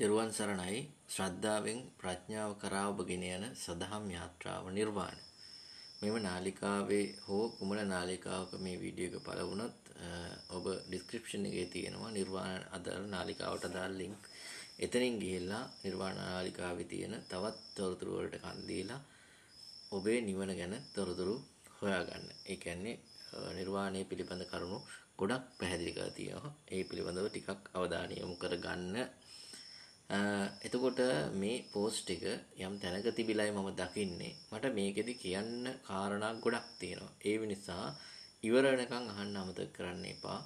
තෙරුවන් සරණයි ශ්‍රද්ධාවෙන් ප්‍රඥාව කරා ඔබගෙන යන සදහම් යාත්‍රාව නිර්වාණ. මෙම නාලිකාවේ හෝ කුමන නාලිකාවක මේ වීඩියෝ එක බලවුණොත් ඔබ ඩිස්ක්‍රිප්ෂන් එකේ තියෙනවා නිර්වාණ අදාළ නාලිකාවට අදාළ ලින්ක්. එතනින් ගිහිල්ලා නිර්වාණ නාලිකාවේ තියෙන තවත් තොරතුරු වලට කන් දීලා ඔබේ නිවන ගැන තොරතුරු හොයාගන්න. ඒ කියන්නේ නිර්වාණය පිළිබඳ කරුණු ගොඩක් පැහැදිලි කරලා තියෙනවා. ඒ පිළිබඳව ටිකක් අවධානය යොමු කරගන්න එතකොට මේ පෝස්ට් එක යම් තැනක තිබිලයි මම දකින්නේ මට මේකෙදි කියන්න කාරණා ගොඩක් තියෙනවා ඒ නිසා ඉවර වෙනකන් අහන්න අමතක කරන්න එපා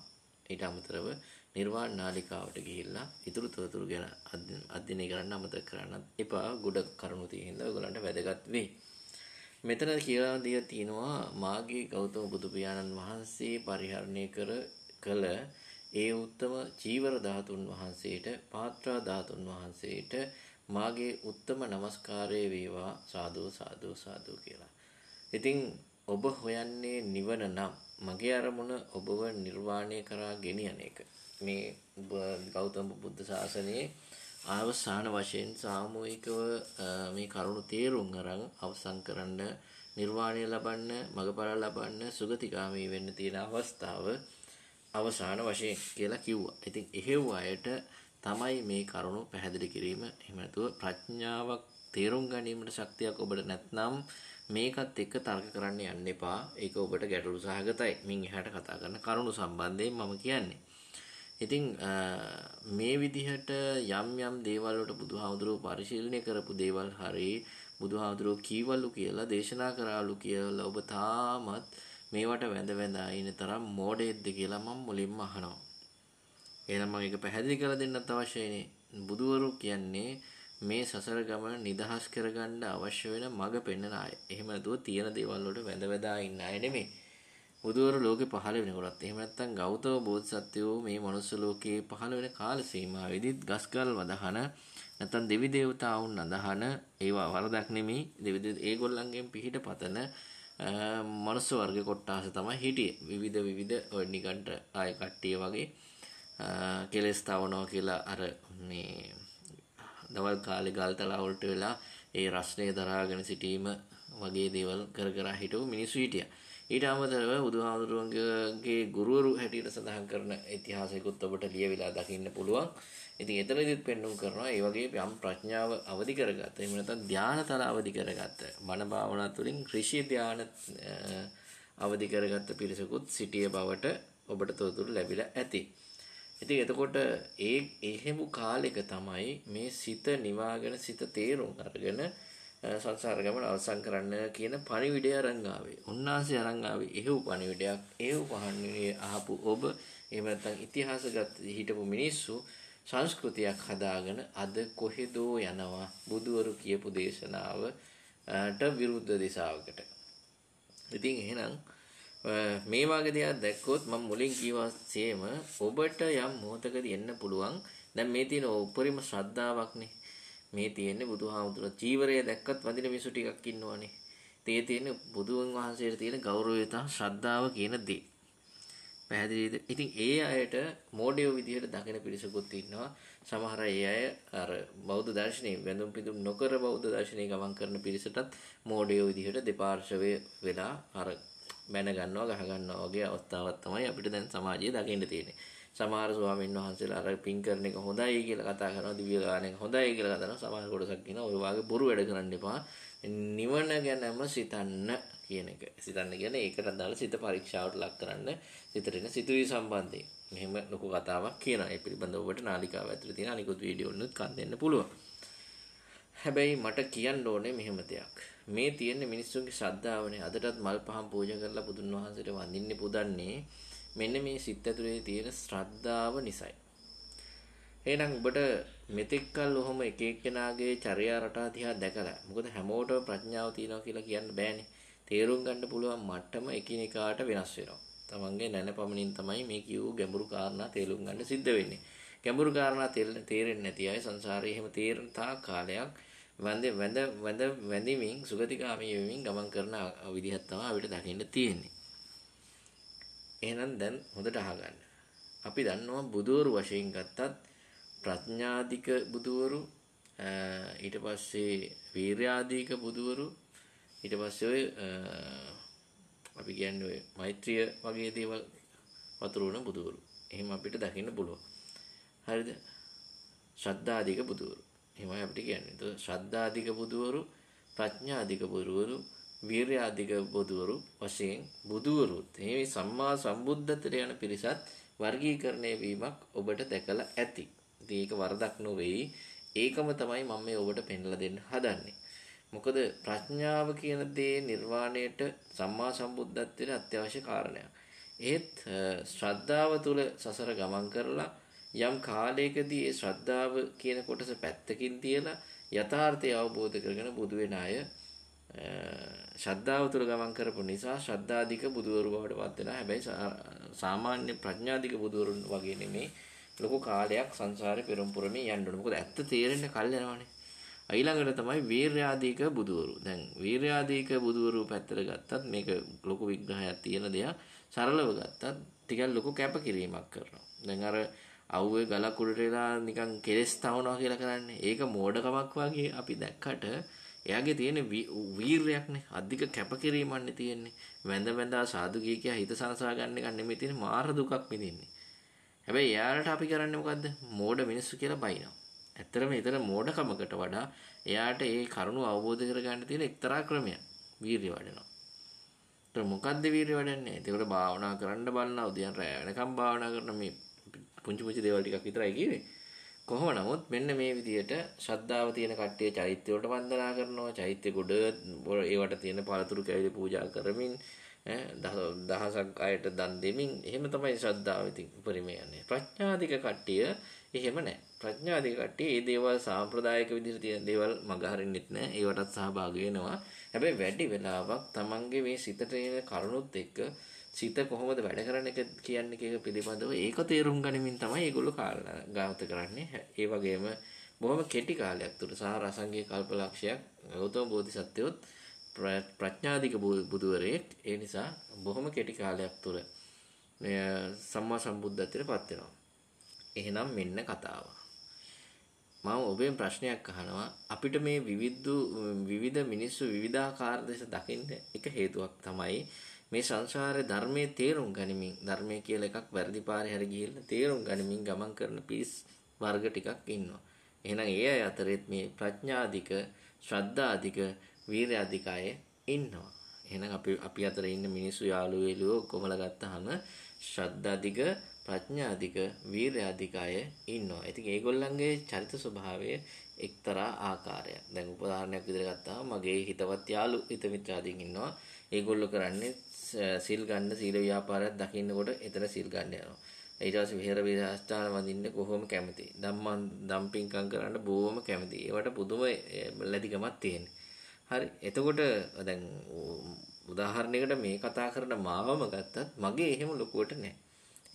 ඊට අමතරව නිර්වාණ නාලිකාවට ගිහිල්ලා ඉතුරු තොරතුරු ගැන අධ්‍යයනය කරන්න අමතක කරන්නත් එපා ගොඩක් කරුණු තියෙන හින්දා ඔයගලන්ට වැදගත් වෙයි මෙතන කියලා දිය තියෙනවා මාගේ ගෞතම බුදු පියාණන් වහන්සේ පරිහරණය කර කළ ඒ උත්තම චීවර ධාතුන් වහන්සේට පාත්‍රා ධාතුන් වහන්සේට මාගේ උත්තම নমස්කාරය වේවා සාදු සාදු සාදු කියලා. ඉතින් ඔබ හොයන්නේ නිවන නම් මගේ අරමුණ ඔබව නිර්වාණය කරා ගෙනියන එක. මේ ගෞතම බුද්ධ ශාසනයේ අවසාන වශයෙන් සාමූහිකව මේ කරුණු තේරුම් අරන් අවසන් කරන්න නිර්වාණය ලබන්න මගපර ලබන්න සුගතිකාමී වෙන්න තියෙන අවස්ථාව අවසාන වශයෙන් කියලා කිව්වා. ඉතින් එහෙව් අයට තමයි මේ කරුණු පැහැදිලි කිරීම එහෙම නැතුව ප්‍රඥාවක් තේරුම් ගැනීමට ශක්තියක් ඔබට නැත්නම් මේකත් එක්ක තර්ක කරන්න යන්න එපා. ඒක ඔබට ගැටලු සහගතයි. මින් එහාට කතා කරන කරුණු සම්බන්ධයෙන් මම කියන්නේ. ඉතින් මේ විදිහට යම් යම් දේවල් වලට බුදුහාමුදුරුව පරිශීලනය කරපු දේවල් හරි බුදුහාමුදුරුව කීවලු කියලා දේශනා කරාලු කියලා ඔබ තාමත් මේවට වැඳ වැඳා ඉන්න තරම් මෝඩයෙක්ද කියලා මම මුලින්ම අහනවා. එහෙනම් මම ඒක පැහැදිලි කරලා දෙන්නත් අවශ්‍යයිනේ. බුදුවරු කියන්නේ මේ සසර ගමන නිදහස් කරගන්න අවශ්‍ය වෙන මඟ පෙන්වන අය. එහෙම නැතුව තියෙන දේවල් වලට වැඳ වැඳා ඉන්න අය නෙමෙයි. බුදුවරු ලෝකේ පහළ වෙනකොටත් එහෙම නැත්නම් ගෞතම බෝධිසත්වෝ මේ මනුස්ස ලෝකේ පහළ වෙන කාල සීමාවෙදිත් ගස්කල් වදහන නැත්නම් දෙවි දේවතාවුන් අදහන ඒවා වරදක් නෙමෙයි. දෙවි ඒගොල්ලන්ගෙන් පිහිට පතන මනුස්ස වර්ග කොට්ටාස තමයි හිටිය විවිධ විවිධ නිගන්ට අය කට්ටිය වගේ කෙලෙස් තවනෝ කියලා අර මේ දවල් කාලි ගල්තලාවුල්ට වෙලා ඒ රශ්නය දරාගෙන සිටීම වගේ දේවල් කර කර හිටව මිනිස්සු හිටිය ඊට අමතරව බුදුහාමුදුරුවන්ගේ ගුරුවරු හැටියට සඳහන් කරන ඉතිහාසයකුත් ඔබට ලියවිලා දකින්න පුළුවන්. ඉතින් එතනදිත් පෙන්වුම් කරනවා ඒ වගේ යම් ප්‍රඥාව අවදි කරගත්ත. එහෙම නැත්නම් ධානතල අවදි කරගත්ත. මන භාවනා තුළින් ඍෂි ධාන අවදි කරගත්ත පිරිසකුත් සිටිය බවට ඔබට තොරතුරු ලැබිලා ඇති. ඉතින් එතකොට ඒ එහෙම කාලෙක තමයි මේ සිත නිවාගෙන සිත තේරුම් අරගෙන සංසාර ගමන අවසන් කරන්න කියන පණිවිඩය අරන් ආවේ. උන්වහන්සේ අරන් ආවේ එහෙව් පණිවිඩයක්. එහෙව් පණිවිඩය අහපු ඔබ එහෙම නැත්නම් ඉතිහාසගත හිටපු මිනිස්සු සංස්කෘතියක් හදාගෙන අද කොහෙදෝ යනවා බුදුවරු කියපු දේශනාවට විරුද්ධ දිශාවකට. ඉතින් එහෙනම් මේ වගේ දේවල් දැක්කොත් මම මුලින් කිව්වා සේම ඔබට යම් මොහතකදී එන්න පුළුවන්. දැන් මේ තියෙන උපරිම ශ්‍රද්ධාවක්නේ. මේ තියෙන්නේ බුදුහාමුදුර චීවරය දැක්කත් වඳින මිනිස්සු ටිකක් ඉන්නවනේ. ඒ තියෙන්නේ බුදුන් වහන්සේට තියෙන ගෞරවය තමයි ශ්‍රද්ධාව කියන දේ. පැහැදිලිද? ඉතින් ඒ අයට මෝඩයෝ විදිහට දකින පිරිසකුත් ඉන්නවා. සමහර ඒ අය අර බෞද්ධ දර්ශනයේ වැඳුම් පිදුම් නොකර බෞද්ධ දර්ශනයේ ගමන් කරන පිරිසටත් මෝඩයෝ විදිහට දෙපාර්ශවය වෙලා අර මැන ගන්නවා ගහ ගන්නවා වගේ අවස්ථාවක් තමයි අපිට දැන් සමාජයේ දකින්න තියෙන්නේ. සමහර ස්වාමීන් වහන්සේලා අර පින් කරන එක හොඳයි කියලා කතා කරනවා දිව්‍ය ගානක හොඳයි කියලා කතා කරනවා සමහර කොටසක් කියනවා ඔය වාගේ බොරු වැඩ කරන්න එපා නිවන ගැනම සිතන්න කියන එක සිතන්න කියන්නේ ඒකට අදාළ සිත පරීක්ෂාවට ලක් කරන්න සිතට එන සිතුවිලි සම්බන්ධයෙන් මෙහෙම ලොකු කතාවක් කියනවා ඒ පිළිබඳව ඔබට නාලිකාව ඇතුලේ තියෙන අනිකුත් වීඩියෝ වලිනුත් කන් දෙන්න පුළුවන් හැබැයි මට කියන්න ඕනේ මෙහෙම දෙයක්. මේ තියෙන මිනිස්සුන්ගේ ශ්‍රද්ධාවනේ අදටත් මල් පහන් පූජා කරලා බුදුන් වහන්සේට වඳින්නේ පුදන්නේ මෙන්න මේ සිත් ඇතුලේ තියෙන ශ්‍රද්ධාව නිසයි. එහෙනම් ඔබට මෙතෙක්කල් ඔහොම එක එක්කෙනාගේ චර්යා රටා දිහා දැකලා මොකද හැමෝටම ප්‍රඥාව තියෙනවා කියලා කියන්න බෑනේ. තේරුම් ගන්න පුළුවන් මට්ටම එකිනෙකාට වෙනස් වෙනවා. තමන්ගේ නැනපමණින් තමයි මේ කියූ ගැඹුරු කාරණා තේරුම් ගන්න සිද්ධ වෙන්නේ. ගැඹුරු කාරණා තේරෙන්නේ නැති අය සංසාරයේ එහෙම තේරෙන තා කාලයක් වැඳ වැඳ වැඳ වැඳමින් සුගතිගාමී වෙමින් ගමන් කරන විදිහක් තමයි අපිට දකින්න තියෙන්නේ. එහෙනම් දැන් හොඳට අහගන්න. අපි දන්නවා බුදවරු වශයෙන් ගත්තත් ප්‍රඥාධික බුදවරු ඊට පස්සේ වීර්‍යාධික බුදවරු ඊට පස්සේ ඔය අපි කියන්නේ ඔය මෛත්‍රිය වගේ දේවල් වතුරුණ බුදවරු. එහෙම අපිට දකින්න පුළුවන්. හරිද? ශ්‍රද්ධාධික බුදවරු. එහෙමයි අපිට කියන්නේ. ඒක ශ්‍රද්ධාධික බුදවරු, ප්‍රඥාධික බුදවරු වීරයාධික බොදුවරු වශයෙන් බුදුවරුත් එහි සම්මා සම්බුද්ධත්වයට යන පිරිසත් වර්ගීකරණය වීමක් ඔබට දැකලා ඇති. ඉතින් ඒක වරදක් නොවේයි. ඒකම තමයි මම මේ ඔබට පෙන්ලා දෙන්න හදන්නේ. මොකද ප්‍රඥාව කියන දේ නිර්වාණයට සම්මා සම්බුද්ධත්වයට අත්‍යවශ්‍ය කාරණයක්. ඒත් ශ්‍රද්ධාව තුල සසර ගමන් කරලා යම් කාලයකදී ඒ ශ්‍රද්ධාව කියන කොටස පැත්තකින් තියලා යථාර්ථය අවබෝධ කරගෙන බුදු වෙන අය ශ්‍රද්ධාව තුළ ගමන් කරපු නිසා ශ්‍රද්ධාධික බුදුවරු බවට පත් වෙනවා. හැබැයි සාමාන්‍ය ප්‍රඥාධික බුදුවරුන් වගේ නෙමේ ලොකු කාලයක් සංසාරේ පෙරම්පුරමේ යන්න ඕනේ. මොකද ඇත්ත තේරෙන්න කල් යනවනේ. ඊළඟට තමයි වීර්‍යාධික බුදුවරු. දැන් වීර්‍යාධික බුදුවරු පැත්තට ගත්තත් මේක ලොකු විග්‍රහයක් තියෙන දෙයක්. සරලව ගත්තත් ටිකක් ලොකු කැපකිරීමක් කරනවා. දැන් අර අව්වේ ගලක් උඩට එලා නිකන් කෙලස් තවනවා කියලා කරන්නේ. ඒක මෝඩකමක් වගේ අපි දැක්කට එයාගේ තියෙන වීරයක්නේ අධික කැපකිරීමක්නේ තියෙන්නේ. වැඳ වැඳා සාදු කිය කියා හිත සනසා ගන්න එක නෙමෙයි තියෙන මාර දුකක් විඳින්නේ. හැබැයි එයාලට අපි කරන්නේ මොකද්ද? මෝඩ මිනිස්සු කියලා බයිනවා. ඇත්තටම ඊතර මෝඩකමකට වඩා එයාට ඒ කරුණ අවබෝධ කරගන්න තියෙන එක්තරා ක්‍රමයක්. වීරිය වඩනවා. ඒතර මොකද්ද වීරිය වඩන්නේ? ඒකට භාවනා කරන්න බලනවා. උදයන් රැ වෙනකම් භාවනා කරන මේ පුංචි පුංචි දේවල් ටිකක් විතරයි කියන්නේ. කොහොම නමුත් මෙන්න මේ විදිහට ශ්‍රද්ධාව තියෙන කට්ටිය චෛත්‍ය වලට වන්දනා කරනවා චෛත්‍ය ගොඩ ඒවට තියෙන පළතුරු කැවිලි පූජා කරමින් දහසක් අයට දන් දෙමින් එහෙම තමයි ශ්‍රද්ධාව ඉතින් උපරිම යන්නේ ප්‍රඥාධික කට්ටිය එහෙම නැහැ ප්‍රඥාධික කට්ටිය මේ දේවල් සාම්ප්‍රදායික විදිහට තියෙන දේවල් මගහරින්නෙත් නැහැ ඒවටත් සහභාගී වෙනවා හැබැයි වැඩි වෙලාවක් Tamange මේ සිතට එන කරුණුත් එක්ක සිත කොහොමද වැඩ කරන එක කියන්නේ එක පිළිබඳව ඒක තේරුම් ගනිමින් තමයි ඒගොල්ලෝ ගාත කරන්නේ. ඒ වගේම බොහොම කෙටි කාලයක් තුර සහ රසංගයේ කල්පලක්ෂයක් ගෞතම බෝධිසත්වයොත් ප්‍රඥාධික බුදුවරයෙක්. ඒ නිසා බොහොම කෙටි කාලයක් තුර මේ සම්මා සම්බුද්ධත්වයට පත් වෙනවා. එහෙනම් මෙන්න කතාව. මම ඔබෙන් ප්‍රශ්නයක් අහනවා අපිට මේ විවිධ විවිධ මිනිස්සු විවිධාකාර දෙස දකින්න එක හේතුවක් තමයි මේ සංසාරේ ධර්මයේ තේරුම් ගනිමින් ධර්මය කියලා එකක් වැරදි පාරේ හැර ගිහිල්ලා තේරුම් ගනිමින් ගමන් කරන පිස් වර්ග ටිකක් ඉන්නවා. එහෙනම් ඒ අය අතරෙත් මේ ප්‍රඥාධික, ශ්‍රද්ධාධික, වීරයාධික අය ඉන්නවා. එහෙනම් අපි අපි අතර ඉන්න මිනිස්සු යාළුවෝ එළුවෝ ඔක්කොමලා ගත්තාම ශ්‍රද්ධාධික, ප්‍රඥාධික, වීරයාධික අය ඉන්නවා. ඉතින් ඒගොල්ලන්ගේ චරිත ස්වභාවය එක්තරා ආකාරයක්. දැන් උදාහරණයක් විදිහට ගත්තාම මගේ හිතවත් යාළු හිත මිත්‍රාදීන් ඉන්නවා. ඒගොල්ලෝ කරන්නේ සිල් ගන්න සීල ව්‍යාපාරයක් දකින්නකොට එතන සිල් ගන්න යනවා. ඊට පස්සේ විහෙර විහාරස්ථාන වඳින්න කොහොම කැමති. ධම්මං දම්පින්කම් කරන්න බොහොම කැමති. ඒවට පුදුම ලැබිකමක් තියෙන්නේ. හරි. එතකොට දැන් උදාහරණයකට මේ කතා කරන මාවම ගත්තත් මගේ එහෙම ලොකුවට නැහැ.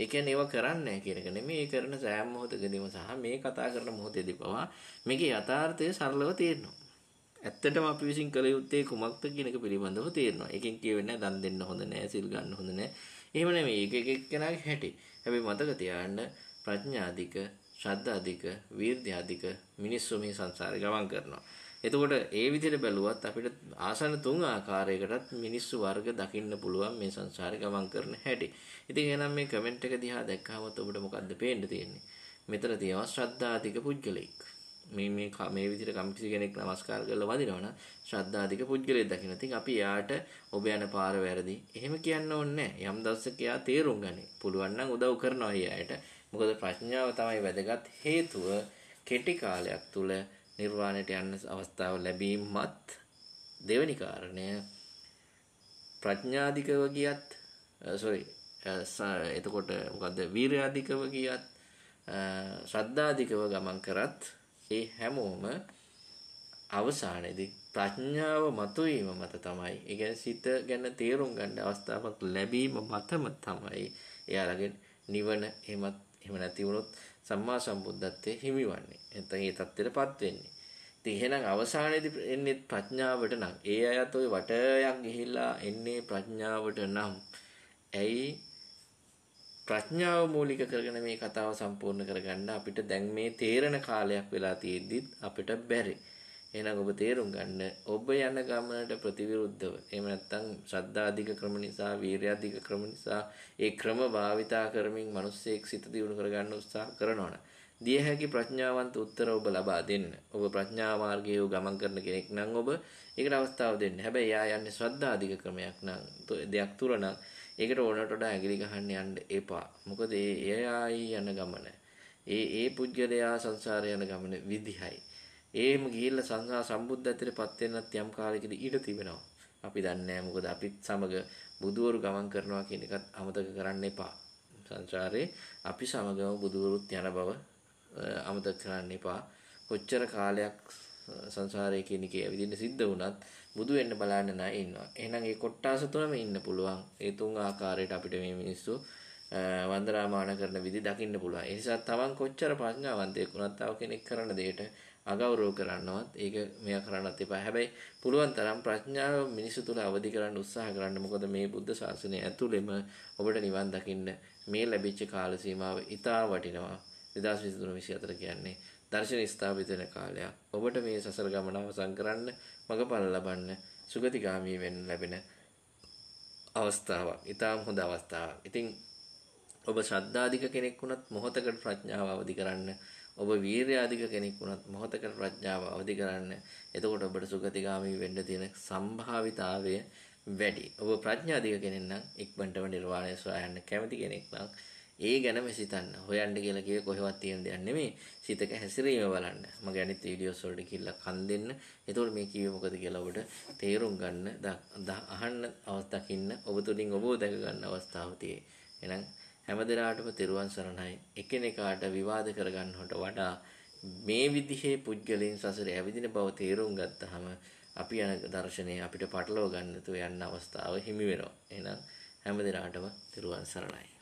ඒ කියන්නේ ඒවා කරන්නේ නැහැ කියන එක නෙමෙයි ඒ කරන සෑම මොහොතකදීම සහ මේ කතා කරන මොහොතේදී පවා මේකේ යථාර්ථය සරලව තේරෙනවා. ඇත්තටම අපි විසින් කළ යුත්තේ කුමක්ද කියන එක පිළිබඳව තේරෙනවා. එකෙන් කියවෙන්නේ නැහැ දන් දෙන්න හොඳ නැහැ, සිල් ගන්න හොඳ නැහැ. එහෙම නෙමෙයි. ඒක එක එක්කෙනාගේ හැටි. හැබැයි මතක තියාගන්න ප්‍රඥාධික, ශ්‍රද්ධාධික, වීර්ධ්‍යාධික මිනිස්සු මේ සංසාරේ ගමන් කරනවා. එතකොට ඒ විදිහට බැලුවත් අපිට ආසන තුන් ආකාරයකටත් මිනිස්සු වර්ග දකින්න පුළුවන් මේ සංසාරේ ගමන් කරන හැටි. ඉතින් එහෙනම් මේ කමෙන්ට් එක දිහා දැක්කම ඔබට මොකද්ද පේන්න තියෙන්නේ? මෙතන තියෙනවා ශ්‍රද්ධාතික පුද්ගලෙක්. මේ මේ මේ විදිහට කම්පිසි කෙනෙක් නමස්කාර කරලා වදිනවනම් ශ්‍රද්ධාතික පුද්ගලයෙක් දකින්න. ඉතින් අපි එයාට ඔබ යන පාර වැරදි. එහෙම කියන්න ඕනේ නැහැ. යම් දවසක එයා තේරුම් ගනි. පුළුවන් නම් උදව් කරනවා එයාට. මොකද ප්‍රඥාව තමයි වැදගත් හේතුව කෙටි කාලයක් තුළ නිර්වාණයට යන්න අවස්ථාව ලැබීමත් දෙවෙනි කාරණය ප්‍රඥාධිකව ගියත් සොරි එතකොට මොකද වීරාධිකව ගියත් ශ්‍රද්ධාධිකව ගමන් කරත් ඒ හැමෝම අවසානයේදී ප්‍රඥාව මතුවීම මත තමයි ඒ සිත ගැන තේරුම් ගන්න අවස්ථාවක් ලැබීම මතම තමයි එයාලගෙන් නිවන එහෙමත් එහෙම නැති වුණොත් සම්මා සම්බුද්ධත්වයේ හිමි වන්නේ. නැත්නම් ඒ தත්ත්වෙටපත් වෙන්නේ. ඉතින් එහෙනම් අවසානයේදී එන්නේ ප්‍රඥාවට නම් ඒ අයත් ওই වටයක් ගිහිලා එන්නේ ප්‍රඥාවට නම් ඇයි ප්‍රඥාව මූලික කරගෙන මේ කතාව සම්පූර්ණ කරගන්න අපිට දැන් මේ තේරණ කාලයක් වෙලා තියෙද්දිත් අපිට බැරි. එහෙනම් ඔබ තේරුම් ගන්න ඔබ යන ගමනට ප්‍රතිවිරුද්ධව එහෙම නැත්නම් ශ්‍රද්ධාධික ක්‍රම නිසා වීරයාධික ක්‍රම නිසා ඒ ක්‍රම භාවිතා කරමින් මිනිස්සෙක් සිත දියුණු කරගන්න උත්සාහ කරනවනේ. දිය හැකි ප්‍රඥාවන්ත උත්තර ඔබ ලබා දෙන්න. ඔබ ප්‍රඥා මාර්ගයේ ගමන් කරන කෙනෙක් නම් ඔබ ඒකට අවස්ථාව දෙන්න. හැබැයි යා යන්නේ ශ්‍රද්ධාධික ක්‍රමයක් නම් දෙයක් තුල නම් ඒකට ඕනට වඩා ඇඟිලි ගහන්න යන්න එපා. මොකද ඒ එයායි යන ගමන. ඒ ඒ පුද්ගලයා සංසාරය යන ගමන විදිහයි. ඒම ගිහිල්ලා සංඝා සම්බුද්ධත්වයටපත් වෙන්නත් යම් කාලයකදී ඊට තිබෙනවා. අපි දන්නේ මොකද අපිත් සමග බුදුවරු ගමන් කරනවා කියන එකත් අමතක කරන්න එපා. සංසාරේ අපි සමගම බුදුවරුත් යන බව අමතක කරන්න එපා. කොච්චර කාලයක් සංසාරයේ කියන එකේ ඇවිදින්න සිද්ධ වුණත් බුදු වෙන්න බලන්න නෑ ඉන්නවා. එහෙනම් ඒ කොට්ටාස තුනම ඉන්න පුළුවන්. ඒ තුන් ආකාරයට අපිට මේ මිනිස්සු වන්දනාමාන කරන විදි දකින්න පුළුවන්. ඒ නිසා තමන් කොච්චර ප්‍රඥාවන්තයෙක් වුණත් තව කෙනෙක් කරන දෙයට අගෞරව කරන්නවත් ඒක මෙයා කරන්නත් එපා. හැබැයි පුළුවන් තරම් ප්‍රඥාව මිනිසු තුල අවදි කරන්න උත්සාහ කරන්න. මොකද මේ බුද්ධ ශාසනය ඇතුළෙම ඔබට නිවන් දකින්න මේ ලැබිච්ච කාල සීමාව ඉතා වටිනවා. 2023 24 කියන්නේ දර්ශන ස්ථාපිත වෙන කාලයක්. ඔබට මේ සසර ගමන අවසන් කරන්න, මඟඵල ලබන්න, සුගතිගාමී වෙන්න ලැබෙන අවස්ථාවක්. ඊටාම් හොඳ අවස්ථාවක්. ඉතින් ඔබ ශ්‍රද්ධාධික කෙනෙක් වුණත් මොහතකට ප්‍රඥාව අවදි කරන්න ඔබ වීරයාධික කෙනෙක් වුණත් මොහතකට ප්‍රඥාව අවදි කරන්න. එතකොට ඔබට සුගතිගාමී වෙන්න තියෙන සම්භාවිතාවය වැඩි. ඔබ ප්‍රඥාධික කෙනෙක් නම් ඉක්මනටම නිර්වාණය සොයා යන්න කැමති කෙනෙක් නම් ඒ ගැනම සිතන්න. හොයන්න කියලා කියේ කොහෙවත් තියෙන දෙයක් නෙමෙයි. සිතක හැසිරීම බලන්න. මගේ අනිත් වීඩියෝස් වලට කියලා කන් දෙන්න. එතකොට මේ කිව්වේ මොකද කියලා ඔබට තේරුම් ගන්න, අහන්න, අවස්ථාවක් ඉන්න, ඔබ තුලින් ඔබව දැක ගන්න අවස්ථාවක් තියෙයි. එහෙනම් හැමදෙනාටම තෙරුවන් සරණයි. එකිනෙකාට විවාද කරගන්නවට වඩා මේ විදිහේ පුද්ගලයන් සසරේ ඇවිදින බව තේරුම් ගත්තාම අපි යන දර්ශනය අපිට පටලව ගන්න නැතුව යන්න අවස්ථාව හිමි වෙනවා. එහෙනම් හැමදෙනාටම තෙරුවන් සරණයි.